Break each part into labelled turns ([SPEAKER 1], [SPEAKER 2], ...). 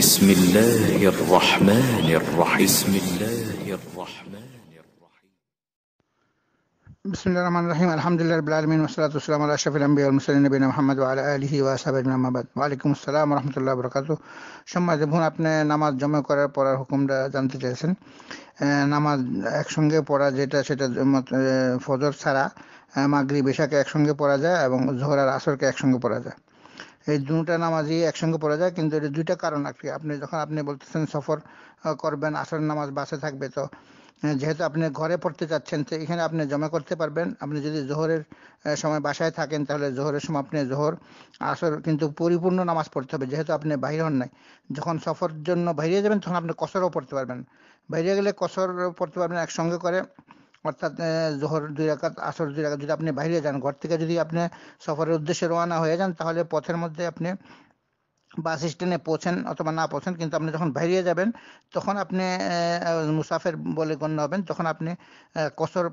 [SPEAKER 1] بسم الله الرحمن الرحيم بسم الله الرحمن الرحيم بسم الله الرحمن الرحيم الحمد لله رب العالمين والصلاة والسلام على أشرف الأنبياء والمرسلين نبينا محمد وعلى آله وأصحابه أجمعين أما بعد وعليكم السلام ورحمة الله وبركاته شما বোন আপনি নামাজ জমা করার পড়ার হুকুমটা জানতে চাইছেন নামাজ একসঙ্গে পড়া যেটা সেটা ফজর ছাড়া মাগরি বেশাকে একসঙ্গে পড়া যায় এবং জোহর আর আসরকে একসঙ্গে পড়া যায় এই দুটা নামাজই একসঙ্গে পড়া যায় কিন্তু এটা দুইটা কারণ আছে আপনি যখন আপনি বলতেছেন সফর করবেন আসর নামাজ বাসে থাকবে তো যেহেতু আপনি ঘরে পড়তে চাচ্ছেন তো এখানে আপনি জমা করতে পারবেন আপনি যদি জোহরের সময় বাসায় থাকেন তাহলে জোহরের সময় আপনি জোহর আসর কিন্তু পরিপূর্ণ নামাজ পড়তে হবে যেহেতু আপনি বাইরে হন নাই যখন সফর জন্য বাইরে যাবেন তখন আপনি কসরও পড়তে পারবেন বাইরে গেলে কসর পড়তে পারবেন একসঙ্গে করে অর্থাৎ জোহর দুই রাখাত আসর দুই রাখাত যদি আপনি বাইরে যান ঘর থেকে যদি আপনি সফরের উদ্দেশ্যে রওনা হয়ে যান তাহলে পথের মধ্যে আপনি বাস স্ট্যান্ডে পৌঁছেন অথবা না পৌঁছেন কিন্তু আপনি যখন বাইরে যাবেন তখন আপনি মুসাফের বলে গণ্য হবেন তখন আপনি কসর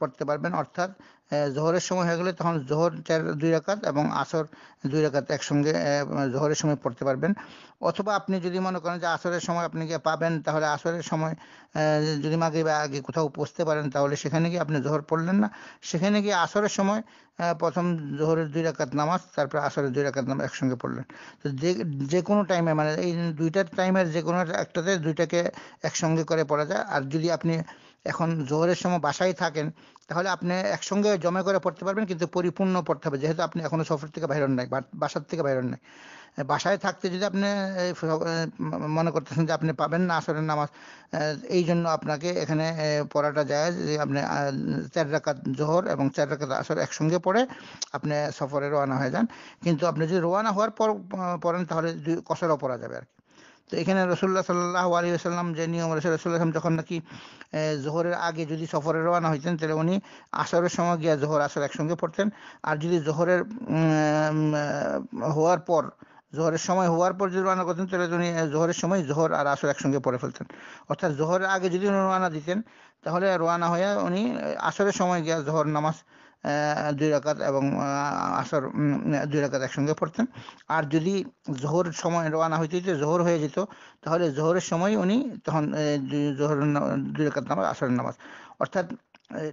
[SPEAKER 1] পড়তে পারবেন অর্থাৎ জোহরের সময় হয়ে গেলে তখন জোহর দুই রাকাত এবং আসর দুই রাকাত একসঙ্গে জোহরের সময় পড়তে পারবেন অথবা আপনি যদি মনে করেন যে আসরের সময় আপনি গিয়ে পাবেন তাহলে আসরের সময় যদি মাগে বা আগে কোথাও পৌঁছতে পারেন তাহলে সেখানে গিয়ে আপনি জোহর পড়লেন না সেখানে গিয়ে আসরের সময় প্রথম জোহরের দুই রাকাত নামাজ তারপর আসরের দুই রাকাত নামাজ একসঙ্গে পড়লেন তো যে যে কোনো টাইমে মানে এই দুইটা টাইমের যে কোনো একটাতে দুইটাকে একসঙ্গে করে পড়া যায় আর যদি আপনি এখন জোহরের সময় বাসায় থাকেন তাহলে আপনি একসঙ্গে জমা করে পড়তে পারবেন কিন্তু পরিপূর্ণ পড়তে হবে যেহেতু আপনি এখনো সফর থেকে বাইরে নাই বাসার থেকে বাইরে নাই বাসায় থাকতে যদি আপনি মনে করতেছেন যে আপনি পাবেন না আসরের নামাজ এই জন্য আপনাকে এখানে পড়াটা যায় যে আপনি চার রাকাত জোহর এবং চার রাকাত আসর একসঙ্গে পড়ে আপনি সফরে রওনা হয়ে যান কিন্তু আপনি যদি রওনা হওয়ার পর পড়েন তাহলে দুই কসরও পড়া যাবে আর কি তো এখানে রসুল্লাহ সাল্লাহ আলী আসাল্লাম যে নিয়ম রয়েছে রসুল্লাহাম যখন নাকি জোহরের আগে যদি সফরে রওনা হইতেন তাহলে উনি আসরের সময় গিয়া জোহর আসর একসঙ্গে পড়তেন আর যদি জোহরের হওয়ার পর জোহরের সময় হওয়ার পর যদি রওনা করতেন তাহলে উনি জোহরের সময় জোহর আর আসর একসঙ্গে পড়ে ফেলতেন অর্থাৎ জোহরের আগে যদি উনি রওনা দিতেন তাহলে রোয়ানা হয়ে উনি আসরের সময় গিয়া জোহর নামাজ দুই রাকাত এবং আসর দুই রাকাত একসঙ্গে পড়তেন আর যদি জোহর সময় রওনা হইতে হইতে জোহর হয়ে যেত তাহলে জোহরের সময় উনি তখন জোহর দুই রাকাত নামাজ আসরের নামাজ অর্থাৎ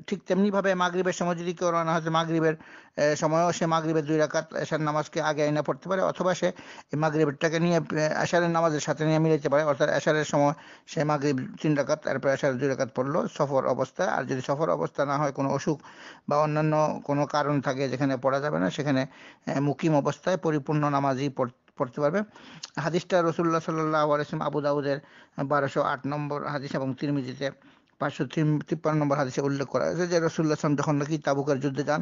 [SPEAKER 1] ঠিক তেমনিভাবে মাগরীবের সময় যদি কেউ রওনা হয় মাগরীবের সময়ও সে মাগরীবের দুই রাকাত এশার নামাজকে আগে আইনা পড়তে পারে অথবা সে মাগরীবেরটাকে নিয়ে এশারের নামাজের সাথে নিয়ে মিলাইতে পারে অর্থাৎ এশারের সময় সে মাগরীব তিন রাকাত তারপর এশারের দুই রাকাত পড়লো সফর অবস্থায় আর যদি সফর অবস্থা না হয় কোনো অসুখ বা অন্যান্য কোনো কারণ থাকে যেখানে পড়া যাবে না সেখানে মুকিম অবস্থায় পরিপূর্ণ নামাজই পড়তে পড়তে পারবে হাদিসটা রসুল্লাহ সাল্লাহ আবু দাউদের বারোশো আট নম্বর হাদিস এবং তিরমিজিতে পাঁচশো তিপ্পান্ন নম্বর হাদিসে উল্লেখ করা হয়েছে যে রসুল্লাহ সাল্লাম যখন নাকি তাবুকের যুদ্ধে যান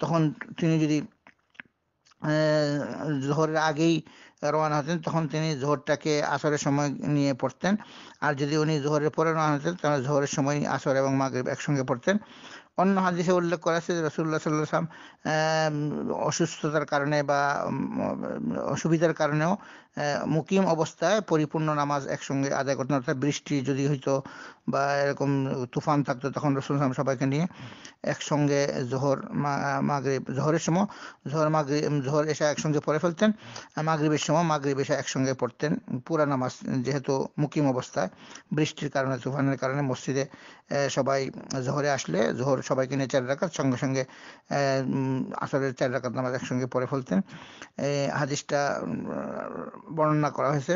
[SPEAKER 1] তখন তিনি যদি জোহরের আগেই রওনা হতেন তখন তিনি জোহরটাকে আসরের সময় নিয়ে পড়তেন আর যদি উনি জোহরের পরে রওনা হতেন তাহলে জোহরের সময় আসর এবং মাগরিব একসঙ্গে পড়তেন অন্য হাদিসে উল্লেখ করা আছে যে রসুল্লাহ সাল্লাম অসুস্থতার কারণে বা অসুবিধার কারণেও মুকিম অবস্থায় পরিপূর্ণ নামাজ একসঙ্গে আদায় করতেন অর্থাৎ বৃষ্টি যদি হইতো বা এরকম তুফান থাকতো তখন রসুল সালাম সবাইকে নিয়ে একসঙ্গে জোহর মাগরীব জোহরের সময় জোহর মাগরীব জোহর এসা একসঙ্গে পড়ে ফেলতেন মাগরীবের সময় মাগরীব এসা একসঙ্গে পড়তেন পুরা নামাজ যেহেতু মুকিম অবস্থায় বৃষ্টির কারণে তুফানের কারণে মসজিদে সবাই জোহরে আসলে জোহর সবাইকে নিয়ে চার রাখার সঙ্গে সঙ্গে আসরের চার রাখার নামাজ একসঙ্গে পড়ে ফেলতেন হাদিসটা বর্ণনা করা হয়েছে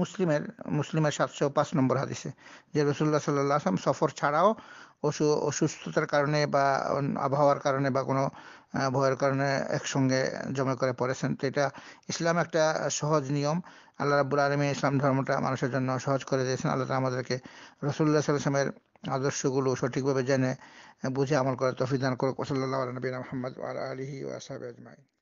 [SPEAKER 1] মুসলিমের মুসলিমের সাতশো পাঁচ নম্বর হাদিসে যে রসুল্লাহ সাল্লাহ আসলাম সফর ছাড়াও অসু অসুস্থতার কারণে বা আবহাওয়ার কারণে বা কোনো ভয়ের কারণে একসঙ্গে জমে করে পড়েছেন তো এটা ইসলাম একটা সহজ নিয়ম আল্লাহ রাবুল আলমী ইসলাম ধর্মটা মানুষের জন্য সহজ করে দিয়েছেন আল্লাহ আমাদেরকে রসুল্লাহ সাল্লামের আদর্শগুলো সঠিকভাবে জেনে বুঝে আমল করে তফিদান করুক ওসল্লাহ নবীন আহমদ আলহি ওয়াসাব আজমাই